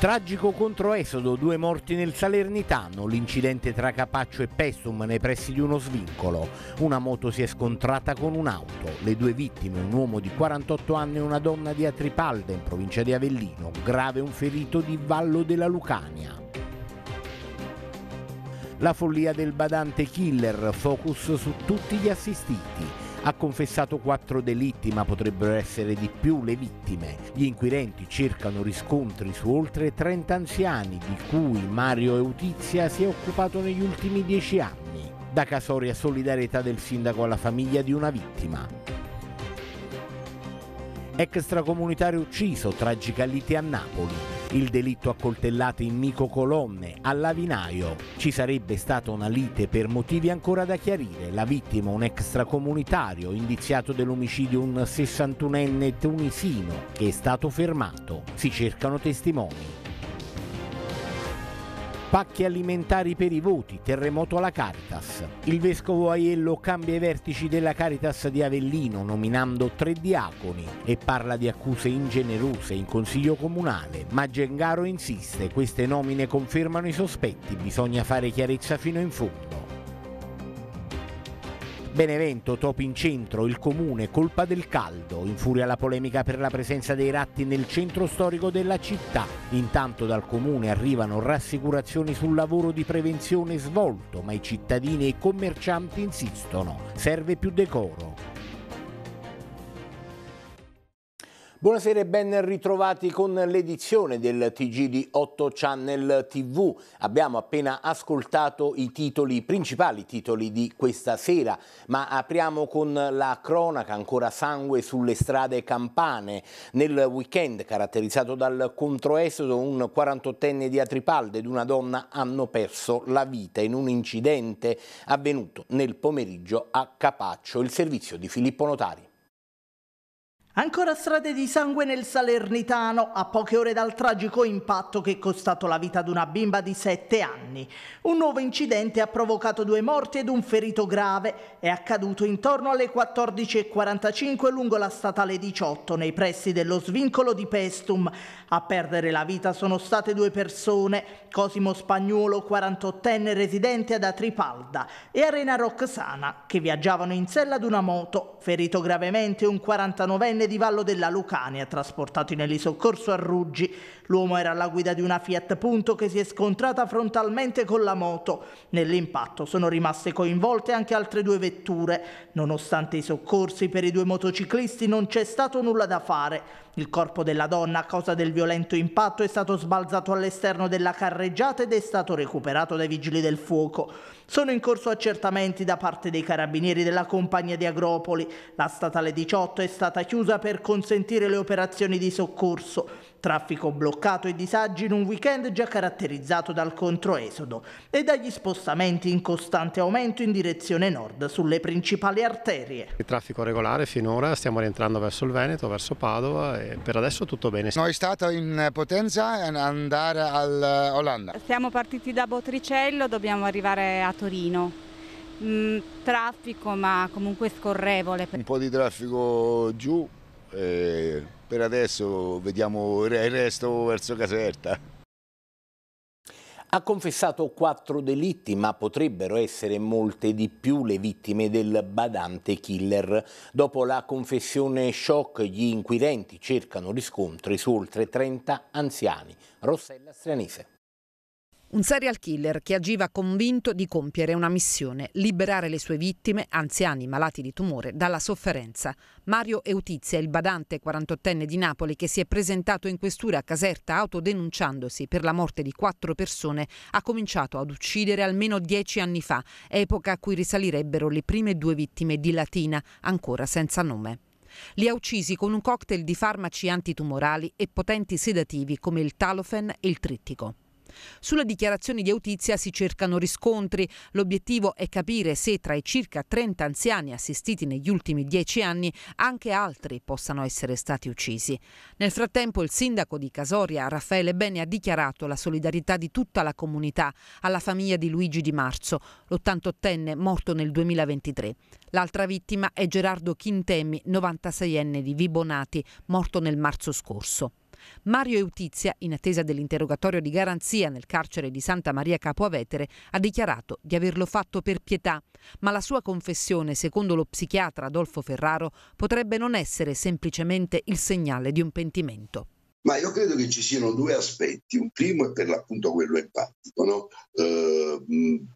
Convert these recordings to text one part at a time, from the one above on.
Tragico controesodo, due morti nel Salernitano, l'incidente tra Capaccio e Pestum nei pressi di uno svincolo. Una moto si è scontrata con un'auto, le due vittime, un uomo di 48 anni e una donna di Atripalda in provincia di Avellino, grave un ferito di Vallo della Lucania. La follia del badante killer, focus su tutti gli assistiti. Ha confessato quattro delitti, ma potrebbero essere di più le vittime. Gli inquirenti cercano riscontri su oltre 30 anziani, di cui Mario Eutizia si è occupato negli ultimi dieci anni. Da Casoria solidarietà del sindaco alla famiglia di una vittima extracomunitario ucciso, tragica lite a Napoli il delitto a coltellate in Nico Colonne, a Lavinaio. Ci sarebbe stata una lite per motivi ancora da chiarire, la vittima un extracomunitario indiziato dell'omicidio un 61enne tunisino che è stato fermato. Si cercano testimoni pacchi alimentari per i voti, terremoto alla Caritas. Il vescovo Aiello cambia i vertici della Caritas di Avellino nominando tre diaconi e parla di accuse ingenerose in consiglio comunale, ma Gengaro insiste, queste nomine confermano i sospetti, bisogna fare chiarezza fino in fondo. Benevento, top in centro, il comune, colpa del caldo, in furia la polemica per la presenza dei ratti nel centro storico della città. Intanto dal comune arrivano rassicurazioni sul lavoro di prevenzione svolto, ma i cittadini e i commercianti insistono, serve più decoro. Buonasera e ben ritrovati con l'edizione del TG di 8 Channel TV. Abbiamo appena ascoltato i titoli, i principali titoli di questa sera, ma apriamo con la cronaca, ancora sangue sulle strade campane. Nel weekend caratterizzato dal controesodo, un 48enne di Atripalde ed una donna hanno perso la vita in un incidente avvenuto nel pomeriggio a Capaccio, il servizio di Filippo Notari. Ancora strade di sangue nel Salernitano, a poche ore dal tragico impatto che è costato la vita ad una bimba di 7 anni. Un nuovo incidente ha provocato due morti ed un ferito grave. È accaduto intorno alle 14.45 lungo la statale 18, nei pressi dello svincolo di Pestum. A perdere la vita sono state due persone, Cosimo Spagnuolo, 48enne residente ad Atripalda, e Arena Roxana, che viaggiavano in sella ad una moto. Ferito gravemente un 49enne trentenne di Vallo della Lucania, trasportato in elisoccorso a Ruggi. L'uomo era alla guida di una Fiat Punto che si è scontrata frontalmente con la moto. Nell'impatto sono rimaste coinvolte anche altre due vetture. Nonostante i soccorsi per i due motociclisti non c'è stato nulla da fare. Il corpo della donna, a causa del violento impatto, è stato sbalzato all'esterno della carreggiata ed è stato recuperato dai vigili del fuoco. Sono in corso accertamenti da parte dei carabinieri della compagnia di Agropoli. La statale 18 è stata chiusa per consentire le operazioni di soccorso. Traffico bloccato e disagi in un weekend già caratterizzato dal controesodo e dagli spostamenti in costante aumento in direzione nord sulle principali arterie. Il traffico regolare finora, stiamo rientrando verso il Veneto, verso Padova e per adesso tutto bene. Noi stato in Potenza ad andare all'Olanda. Siamo partiti da Botricello, dobbiamo arrivare a Torino mm, traffico ma comunque scorrevole. Un po' di traffico giù, eh, per adesso vediamo il resto verso Caserta. Ha confessato quattro delitti, ma potrebbero essere molte di più le vittime del badante killer. Dopo la confessione shock, gli inquirenti cercano riscontri su oltre 30 anziani. Rossella Strianese. Un serial killer che agiva convinto di compiere una missione, liberare le sue vittime, anziani malati di tumore, dalla sofferenza. Mario Eutizia, il badante 48enne di Napoli che si è presentato in questura a Caserta autodenunciandosi per la morte di quattro persone, ha cominciato ad uccidere almeno dieci anni fa, epoca a cui risalirebbero le prime due vittime di Latina, ancora senza nome. Li ha uccisi con un cocktail di farmaci antitumorali e potenti sedativi come il talofen e il trittico. Sulle dichiarazioni di Autizia si cercano riscontri. L'obiettivo è capire se tra i circa 30 anziani assistiti negli ultimi 10 anni anche altri possano essere stati uccisi. Nel frattempo il sindaco di Casoria, Raffaele Bene, ha dichiarato la solidarietà di tutta la comunità alla famiglia di Luigi Di Marzo, l'88enne morto nel 2023. L'altra vittima è Gerardo Chintemi, 96enne di Vibonati, morto nel marzo scorso. Mario Eutizia, in attesa dell'interrogatorio di garanzia nel carcere di Santa Maria Capoavetere, ha dichiarato di averlo fatto per pietà, ma la sua confessione, secondo lo psichiatra Adolfo Ferraro, potrebbe non essere semplicemente il segnale di un pentimento. Ma io credo che ci siano due aspetti. Un primo è per l'appunto quello empatico. No? Eh,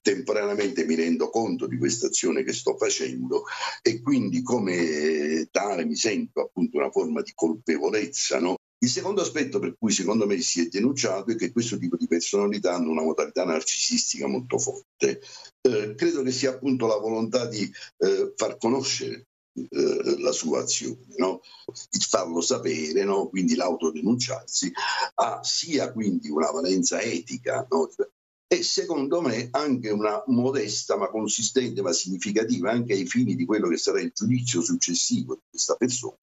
temporaneamente mi rendo conto di questa azione che sto facendo e quindi come tale mi sento appunto una forma di colpevolezza no? Il secondo aspetto per cui secondo me si è denunciato è che questo tipo di personalità hanno una modalità narcisistica molto forte. Eh, credo che sia appunto la volontà di eh, far conoscere eh, la sua azione, no? il farlo sapere, no? quindi l'autodenunciarsi, ha sia quindi una valenza etica no? Cioè, e secondo me anche una modesta ma consistente ma significativa anche ai fini di quello che sarà il giudizio successivo di questa persona,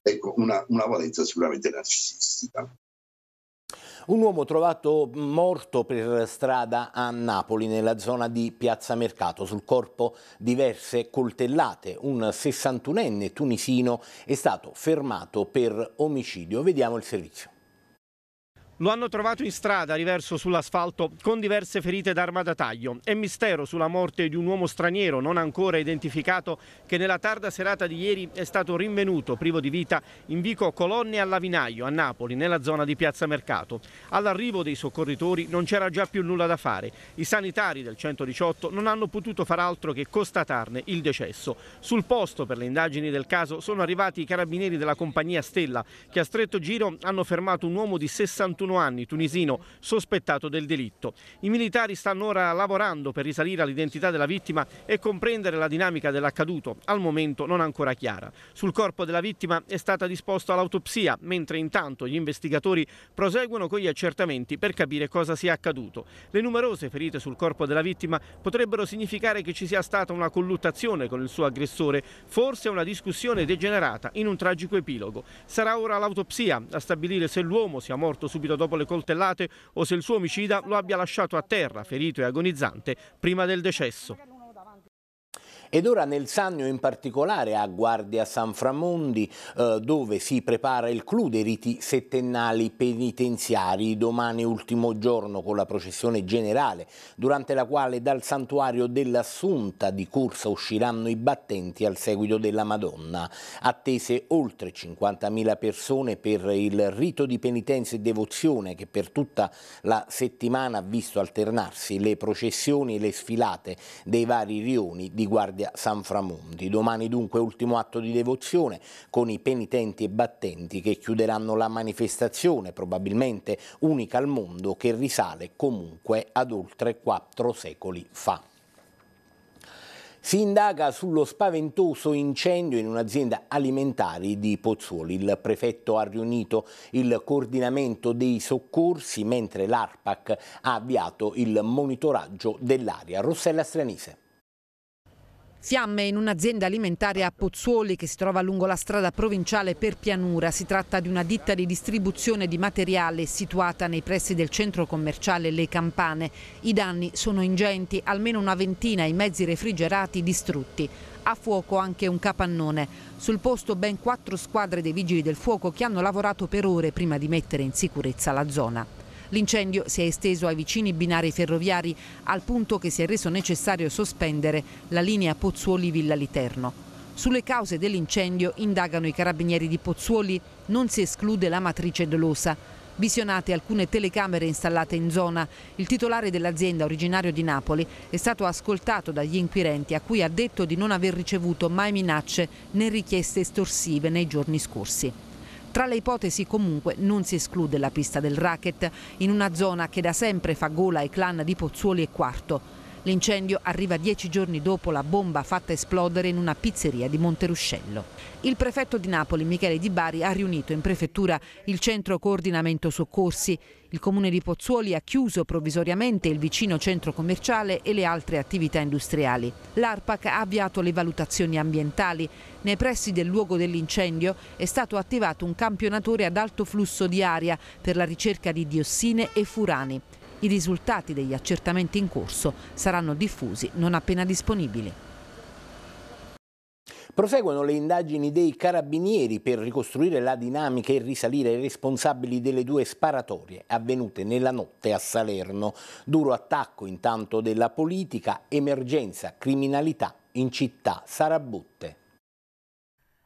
ecco una, una valenza sicuramente narcisistica. Un uomo trovato morto per strada a Napoli, nella zona di Piazza Mercato, sul corpo diverse coltellate. Un 61enne tunisino è stato fermato per omicidio. Vediamo il servizio. Lo hanno trovato in strada, riverso sull'asfalto, con diverse ferite d'arma da taglio. È mistero sulla morte di un uomo straniero non ancora identificato che nella tarda serata di ieri è stato rinvenuto privo di vita in vico Colonne a Lavinaio, a Napoli, nella zona di Piazza Mercato. All'arrivo dei soccorritori non c'era già più nulla da fare. I sanitari del 118 non hanno potuto far altro che constatarne il decesso. Sul posto per le indagini del caso sono arrivati i carabinieri della compagnia Stella che a stretto giro hanno fermato un uomo di 61 41 anni, tunisino, sospettato del delitto. I militari stanno ora lavorando per risalire all'identità della vittima e comprendere la dinamica dell'accaduto, al momento non ancora chiara. Sul corpo della vittima è stata disposta l'autopsia, mentre intanto gli investigatori proseguono con gli accertamenti per capire cosa sia accaduto. Le numerose ferite sul corpo della vittima potrebbero significare che ci sia stata una colluttazione con il suo aggressore, forse una discussione degenerata in un tragico epilogo. Sarà ora l'autopsia a stabilire se l'uomo sia morto subito dopo dopo le coltellate o se il suo omicida lo abbia lasciato a terra, ferito e agonizzante, prima del decesso. Ed ora nel Sannio in particolare a Guardia San Framondi eh, dove si prepara il clou dei riti settennali penitenziari domani ultimo giorno con la processione generale durante la quale dal santuario dell'Assunta di Cursa usciranno i battenti al seguito della Madonna. Attese oltre 50.000 persone per il rito di penitenza e devozione che per tutta la settimana ha visto alternarsi le processioni e le sfilate dei vari rioni di Guardia Guardia San Framondi. Domani dunque ultimo atto di devozione con i penitenti e battenti che chiuderanno la manifestazione, probabilmente unica al mondo che risale comunque ad oltre quattro secoli fa. Si indaga sullo spaventoso incendio in un'azienda alimentare di Pozzuoli. Il prefetto ha riunito il coordinamento dei soccorsi mentre l'ARPAC ha avviato il monitoraggio dell'area. Rossella Stranise. Fiamme in un'azienda alimentare a Pozzuoli che si trova lungo la strada provinciale per Pianura. Si tratta di una ditta di distribuzione di materiale situata nei pressi del centro commerciale Le Campane. I danni sono ingenti, almeno una ventina i mezzi refrigerati distrutti. A fuoco anche un capannone. Sul posto ben quattro squadre dei vigili del fuoco che hanno lavorato per ore prima di mettere in sicurezza la zona. L'incendio si è esteso ai vicini binari ferroviari al punto che si è reso necessario sospendere la linea Pozzuoli-Villa Literno. Sulle cause dell'incendio indagano i carabinieri di Pozzuoli, non si esclude la matrice dolosa. Visionate alcune telecamere installate in zona, il titolare dell'azienda originario di Napoli è stato ascoltato dagli inquirenti a cui ha detto di non aver ricevuto mai minacce né richieste estorsive nei giorni scorsi. Tra le ipotesi comunque non si esclude la pista del racket, in una zona che da sempre fa gola ai clan di Pozzuoli e Quarto. L'incendio arriva dieci giorni dopo la bomba fatta esplodere in una pizzeria di Monteruscello. Il prefetto di Napoli, Michele Di Bari, ha riunito in prefettura il centro coordinamento soccorsi. Il comune di Pozzuoli ha chiuso provvisoriamente il vicino centro commerciale e le altre attività industriali. L'ARPAC ha avviato le valutazioni ambientali. Nei pressi del luogo dell'incendio è stato attivato un campionatore ad alto flusso di aria per la ricerca di diossine e furani. I risultati degli accertamenti in corso saranno diffusi non appena disponibili. Proseguono le indagini dei carabinieri per ricostruire la dinamica e risalire ai responsabili delle due sparatorie avvenute nella notte a Salerno. Duro attacco intanto della politica, emergenza, criminalità in città, Sarabutte.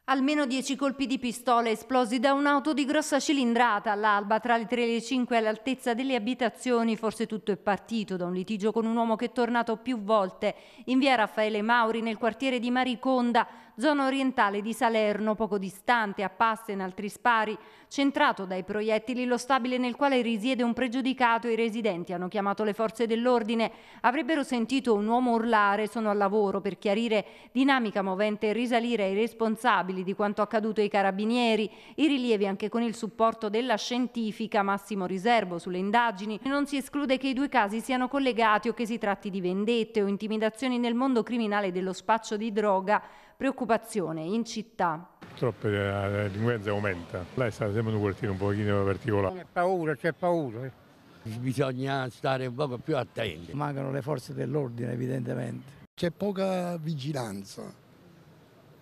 Almeno dieci colpi di pistola esplosi da un'auto di grossa cilindrata all'alba tra le 3 e le 5 all'altezza delle abitazioni. Forse tutto è partito da un litigio con un uomo che è tornato più volte in via Raffaele Mauri nel quartiere di Mariconda zona orientale di Salerno, poco distante a in altri spari, centrato dai proiettili lo stabile nel quale risiede un pregiudicato e i residenti hanno chiamato le forze dell'ordine. Avrebbero sentito un uomo urlare, sono al lavoro per chiarire dinamica movente e risalire ai responsabili di quanto accaduto ai carabinieri, i rilievi anche con il supporto della scientifica Massimo Riservo sulle indagini. Non si esclude che i due casi siano collegati o che si tratti di vendette o intimidazioni nel mondo criminale dello spaccio di droga preoccupazione in città. Purtroppo eh, la delinquenza aumenta, là è stata sempre un quartiere un pochino particolare. C'è paura, c'è paura. Eh. Bisogna stare un po' più attenti. Mancano le forze dell'ordine evidentemente. C'è poca vigilanza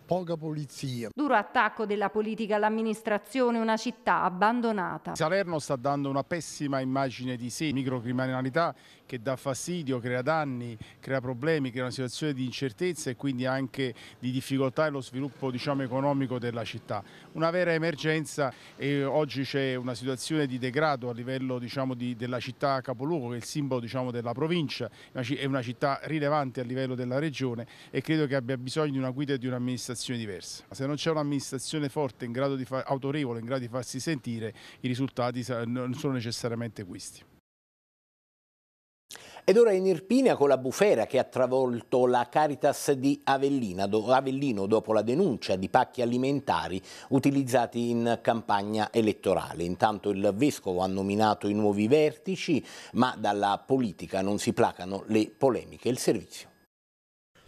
poca polizia. Duro attacco della politica all'amministrazione, una città abbandonata. Salerno sta dando una pessima immagine di sé, microcriminalità che dà fastidio, crea danni, crea problemi, crea una situazione di incertezza e quindi anche di difficoltà nello sviluppo diciamo, economico della città. Una vera emergenza e oggi c'è una situazione di degrado a livello diciamo, di, della città capoluogo che è il simbolo diciamo, della provincia, è una città rilevante a livello della regione e credo che abbia bisogno di una guida e di un'amministrazione diversa. Se non c'è un'amministrazione forte, in grado di fa- autorevole, in grado di farsi sentire, i risultati non sono necessariamente questi. Ed ora in Irpinia con la bufera che ha travolto la Caritas di Avellina, do, Avellino dopo la denuncia di pacchi alimentari utilizzati in campagna elettorale. Intanto il Vescovo ha nominato i nuovi vertici, ma dalla politica non si placano le polemiche. Il servizio.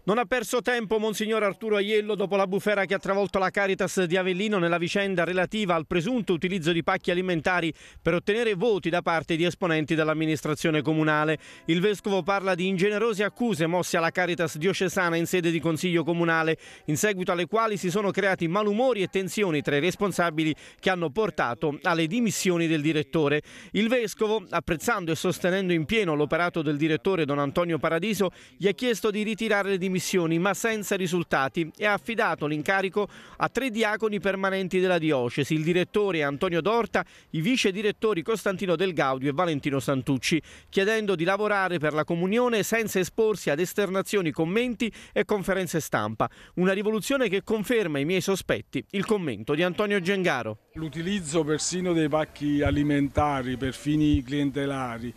Non ha perso tempo Monsignor Arturo Aiello dopo la bufera che ha travolto la Caritas di Avellino nella vicenda relativa al presunto utilizzo di pacchi alimentari per ottenere voti da parte di esponenti dell'amministrazione comunale. Il Vescovo parla di ingenerose accuse mosse alla Caritas diocesana in sede di Consiglio Comunale, in seguito alle quali si sono creati malumori e tensioni tra i responsabili che hanno portato alle dimissioni del direttore. Il Vescovo, apprezzando e sostenendo in pieno l'operato del direttore Don Antonio Paradiso, gli ha chiesto di ritirare le dimissioni missioni ma senza risultati e ha affidato l'incarico a tre diaconi permanenti della diocesi, il direttore Antonio Dorta, i vice direttori Costantino Del Gaudio e Valentino Santucci, chiedendo di lavorare per la comunione senza esporsi ad esternazioni, commenti e conferenze stampa. Una rivoluzione che conferma i miei sospetti. Il commento di Antonio Gengaro. L'utilizzo persino dei pacchi alimentari per fini clientelari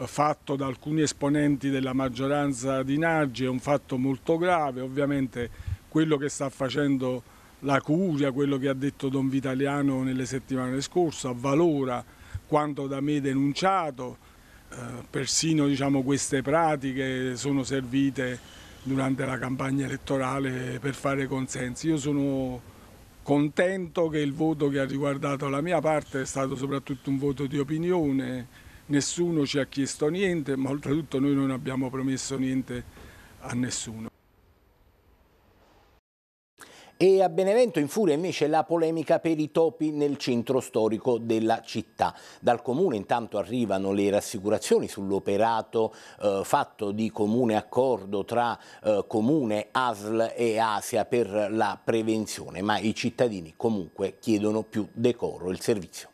eh, fatto da alcuni esponenti della maggioranza di Naggi è un fatto molto grave, ovviamente quello che sta facendo la Curia, quello che ha detto Don Vitaliano nelle settimane scorse, avvalora quanto da me denunciato, eh, persino diciamo, queste pratiche sono servite durante la campagna elettorale per fare consensi. Io sono contento che il voto che ha riguardato la mia parte è stato soprattutto un voto di opinione, nessuno ci ha chiesto niente, ma oltretutto noi non abbiamo promesso niente a nessuno. E a Benevento in furia invece la polemica per i topi nel centro storico della città. Dal comune intanto arrivano le rassicurazioni sull'operato eh, fatto di comune accordo tra eh, comune, ASL e Asia per la prevenzione, ma i cittadini comunque chiedono più decoro il servizio.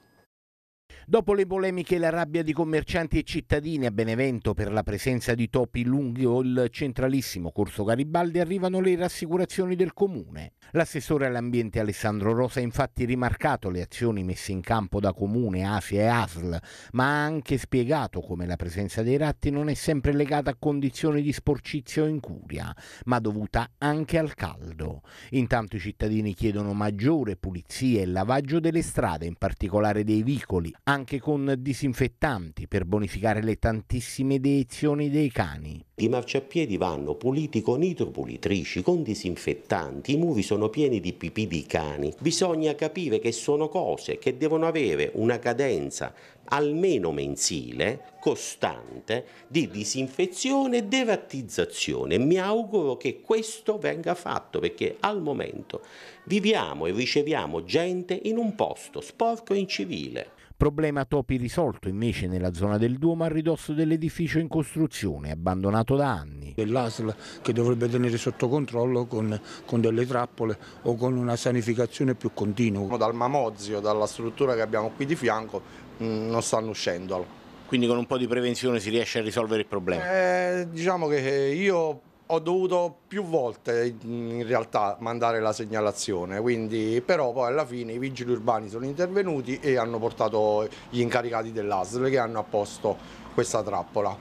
Dopo le polemiche e la rabbia di commercianti e cittadini a Benevento per la presenza di topi lunghi o il centralissimo corso Garibaldi arrivano le rassicurazioni del comune. L'assessore all'ambiente Alessandro Rosa ha infatti rimarcato le azioni messe in campo da comune, Asia e ASL, ma ha anche spiegato come la presenza dei ratti non è sempre legata a condizioni di sporcizia o incuria, ma dovuta anche al caldo. Intanto i cittadini chiedono maggiore pulizia e lavaggio delle strade, in particolare dei vicoli, anche con disinfettanti per bonificare le tantissime deiezioni dei cani. I marciapiedi vanno puliti con idropulitrici, con disinfettanti, i muri sono pieni di pipì di cani. Bisogna capire che sono cose che devono avere una cadenza almeno mensile, costante, di disinfezione e derattizzazione. Mi auguro che questo venga fatto perché al momento viviamo e riceviamo gente in un posto sporco e incivile. Problema topi risolto invece nella zona del Duomo a ridosso dell'edificio in costruzione, abbandonato da anni. L'ASL che dovrebbe tenere sotto controllo con, con, delle trappole o con una sanificazione più continua. Dal Mamozio, dalla struttura che abbiamo qui di fianco, mm, non stanno uscendo. Quindi con un po' di prevenzione si riesce a risolvere il problema? Eh, diciamo che io ho dovuto più volte in realtà mandare la segnalazione, quindi, però poi alla fine i vigili urbani sono intervenuti e hanno portato gli incaricati dell'ASL che hanno apposto questa trappola.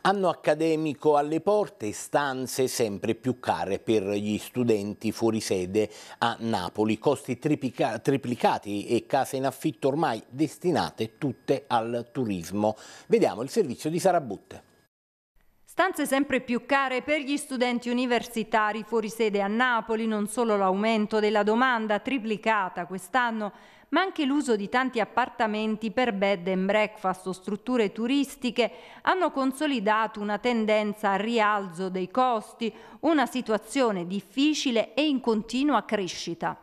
Anno accademico alle porte, stanze sempre più care per gli studenti fuori sede a Napoli, costi triplica triplicati e case in affitto ormai destinate tutte al turismo. Vediamo il servizio di Sarabutte. Stanze sempre più care per gli studenti universitari fuori sede a Napoli, non solo l'aumento della domanda triplicata quest'anno, ma anche l'uso di tanti appartamenti per bed and breakfast o strutture turistiche hanno consolidato una tendenza al rialzo dei costi, una situazione difficile e in continua crescita.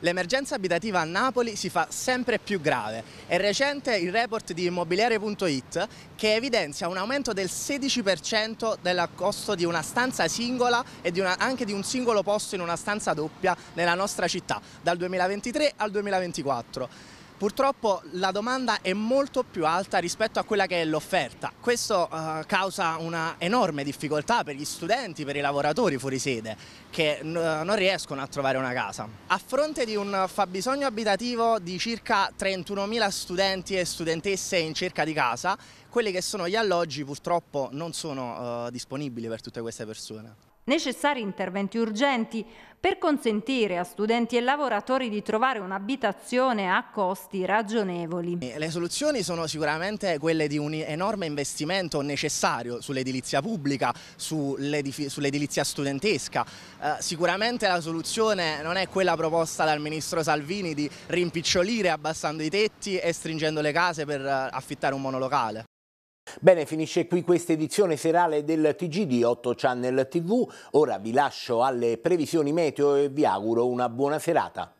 L'emergenza abitativa a Napoli si fa sempre più grave. È recente il report di immobiliare.it che evidenzia un aumento del 16% del costo di una stanza singola e di una, anche di un singolo posto in una stanza doppia nella nostra città dal 2023 al 2024. Purtroppo la domanda è molto più alta rispetto a quella che è l'offerta. Questo uh, causa una enorme difficoltà per gli studenti, per i lavoratori fuori sede, che non riescono a trovare una casa. A fronte di un fabbisogno abitativo di circa 31.000 studenti e studentesse in cerca di casa, quelli che sono gli alloggi purtroppo non sono uh, disponibili per tutte queste persone necessari interventi urgenti per consentire a studenti e lavoratori di trovare un'abitazione a costi ragionevoli. Le soluzioni sono sicuramente quelle di un enorme investimento necessario sull'edilizia pubblica, sull'edilizia studentesca. Eh, sicuramente la soluzione non è quella proposta dal ministro Salvini di rimpicciolire abbassando i tetti e stringendo le case per eh, affittare un monolocale. Bene, finisce qui questa edizione serale del TG di 8 Channel TV. Ora vi lascio alle previsioni meteo e vi auguro una buona serata.